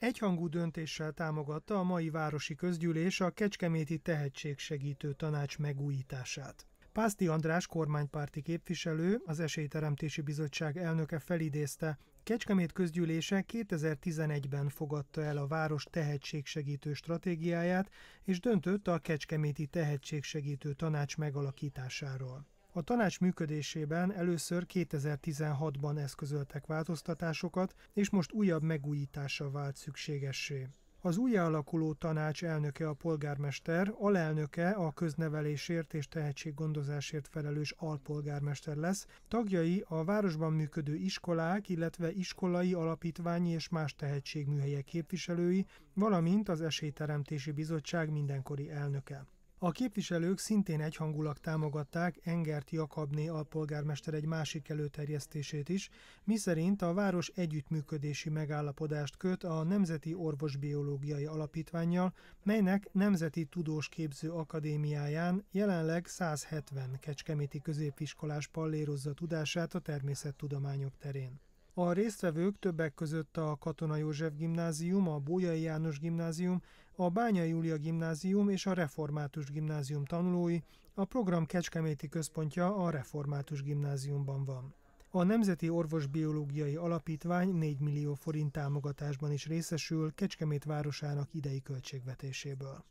Egyhangú döntéssel támogatta a mai városi közgyűlés a Kecskeméti Tehetségsegítő Tanács megújítását. Pászti András kormánypárti képviselő, az Esélyteremtési Bizottság elnöke felidézte, Kecskemét közgyűlése 2011-ben fogadta el a város tehetségsegítő stratégiáját, és döntött a Kecskeméti Tehetségsegítő Tanács megalakításáról. A tanács működésében először 2016-ban eszközöltek változtatásokat, és most újabb megújítása vált szükségessé. Az újjáalakuló tanács elnöke a polgármester, alelnöke a köznevelésért és tehetséggondozásért felelős alpolgármester lesz, tagjai a városban működő iskolák, illetve iskolai, alapítványi és más tehetségműhelyek képviselői, valamint az Esélyteremtési Bizottság mindenkori elnöke. A képviselők szintén egyhangulag támogatták Engert Jakabné alpolgármester egy másik előterjesztését is, miszerint a város együttműködési megállapodást köt a Nemzeti Orvosbiológiai Alapítványjal, melynek Nemzeti Tudós Képző Akadémiáján jelenleg 170 kecskeméti középiskolás pallérozza tudását a természettudományok terén. A résztvevők többek között a Katona József Gimnázium, a Bójai János Gimnázium, a Bánya Júlia Gimnázium és a Református Gimnázium tanulói, a program Kecskeméti központja a Református Gimnáziumban van. A Nemzeti Orvosbiológiai Alapítvány 4 millió forint támogatásban is részesül Kecskemét városának idei költségvetéséből.